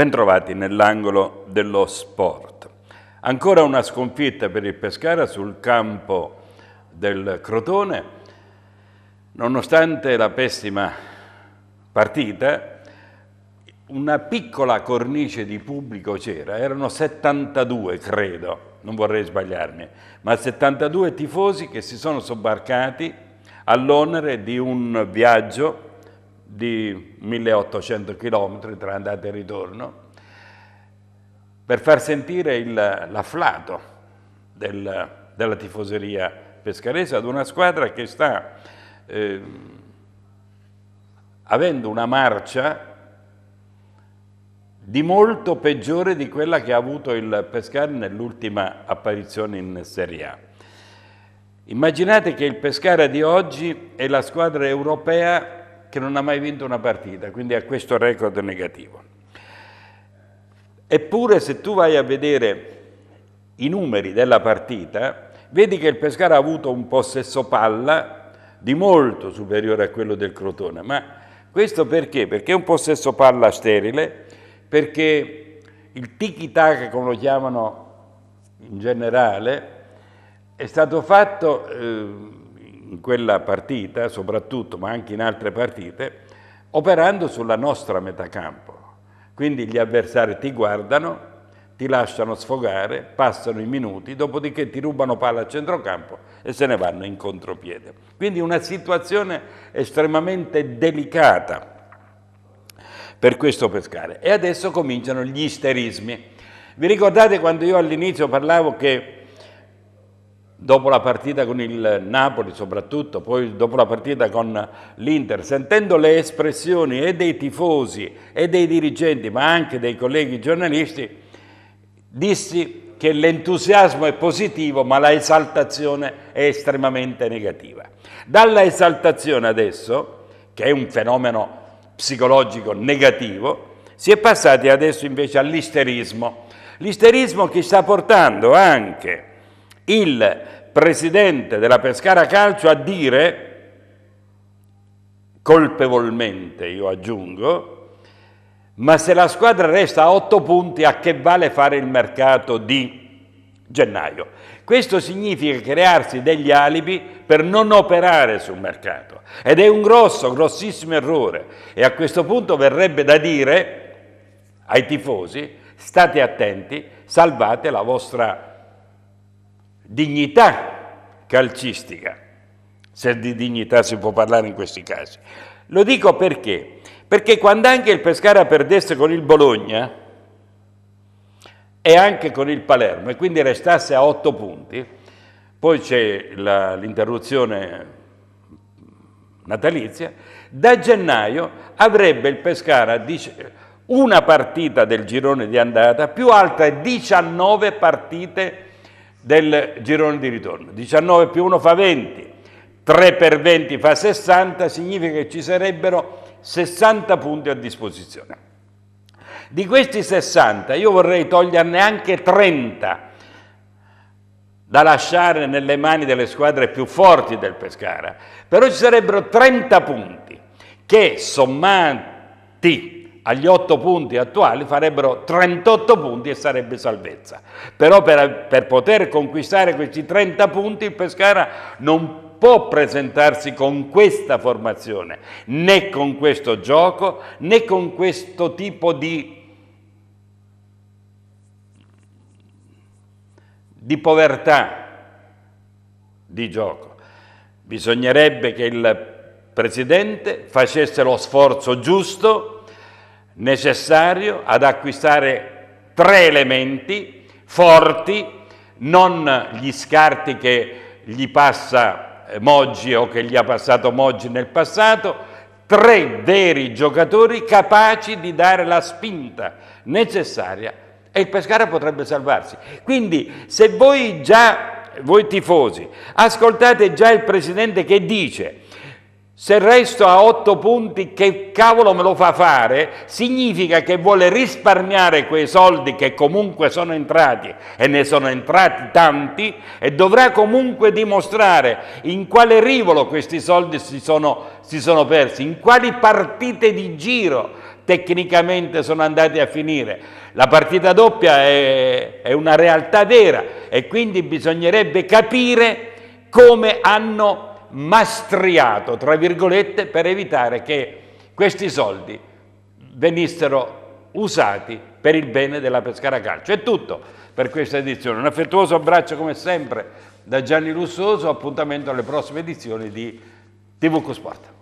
Bentrovati nell'angolo dello sport. Ancora una sconfitta per il Pescara sul campo del Crotone, nonostante la pessima partita, una piccola cornice di pubblico c'era, erano 72 credo, non vorrei sbagliarmi, ma 72 tifosi che si sono sobbarcati all'onere di un viaggio di 1800 km tra andata e ritorno per far sentire l'afflato del, della tifoseria pescarese ad una squadra che sta eh, avendo una marcia di molto peggiore di quella che ha avuto il Pescara nell'ultima apparizione in Serie A. Immaginate che il Pescara di oggi è la squadra europea che non ha mai vinto una partita, quindi ha questo record negativo. Eppure se tu vai a vedere i numeri della partita, vedi che il Pescara ha avuto un possesso palla di molto superiore a quello del Crotone, ma questo perché? Perché è un possesso palla sterile, perché il tiki-taka, come lo chiamano in generale, è stato fatto... Eh, in quella partita, soprattutto, ma anche in altre partite, operando sulla nostra metacampo. Quindi gli avversari ti guardano, ti lasciano sfogare, passano i minuti, dopodiché ti rubano palla a centrocampo e se ne vanno in contropiede. Quindi una situazione estremamente delicata per questo pescare. E adesso cominciano gli isterismi. Vi ricordate quando io all'inizio parlavo che dopo la partita con il Napoli soprattutto, poi dopo la partita con l'Inter, sentendo le espressioni e dei tifosi e dei dirigenti, ma anche dei colleghi giornalisti, dissi che l'entusiasmo è positivo ma la esaltazione è estremamente negativa. Dalla esaltazione adesso, che è un fenomeno psicologico negativo, si è passati adesso invece all'isterismo. L'isterismo che sta portando anche il presidente della Pescara Calcio a dire, colpevolmente io aggiungo, ma se la squadra resta a 8 punti a che vale fare il mercato di gennaio? Questo significa crearsi degli alibi per non operare sul mercato ed è un grosso, grossissimo errore e a questo punto verrebbe da dire ai tifosi state attenti, salvate la vostra dignità calcistica, se di dignità si può parlare in questi casi. Lo dico perché? Perché quando anche il Pescara perdesse con il Bologna e anche con il Palermo e quindi restasse a 8 punti, poi c'è l'interruzione natalizia, da gennaio avrebbe il Pescara una partita del girone di andata più altre 19 partite del girone di ritorno. 19 più 1 fa 20, 3 per 20 fa 60, significa che ci sarebbero 60 punti a disposizione. Di questi 60 io vorrei toglierne anche 30 da lasciare nelle mani delle squadre più forti del Pescara, però ci sarebbero 30 punti che sommati agli 8 punti attuali farebbero 38 punti e sarebbe salvezza. Però per, per, poter conquistare questi 30 punti il Pescara non può presentarsi con questa formazione, né con questo gioco, né con questo tipo di, di povertà di gioco. Bisognerebbe che il Presidente facesse lo sforzo giusto necessario ad acquistare tre elementi forti, non gli scarti che gli passa eh, Moggi o che gli ha passato Moggi nel passato, tre veri giocatori capaci di dare la spinta necessaria e il Pescara potrebbe salvarsi. Quindi se voi già, voi tifosi, ascoltate già il Presidente che dice se resto a 8 punti, che cavolo me lo fa fare? Significa che vuole risparmiare quei soldi che comunque sono entrati e ne sono entrati tanti e dovrà comunque dimostrare in quale rivolo questi soldi si sono, si sono persi, in quali partite di giro tecnicamente sono andati a finire. La partita doppia è, è una realtà vera e quindi bisognerebbe capire come hanno mastriato, tra virgolette, per evitare che questi soldi venissero usati per il bene della Pescara Calcio. È tutto per questa edizione. Un affettuoso abbraccio come sempre da Gianni Lussoso, appuntamento alle prossime edizioni di TV Cosport.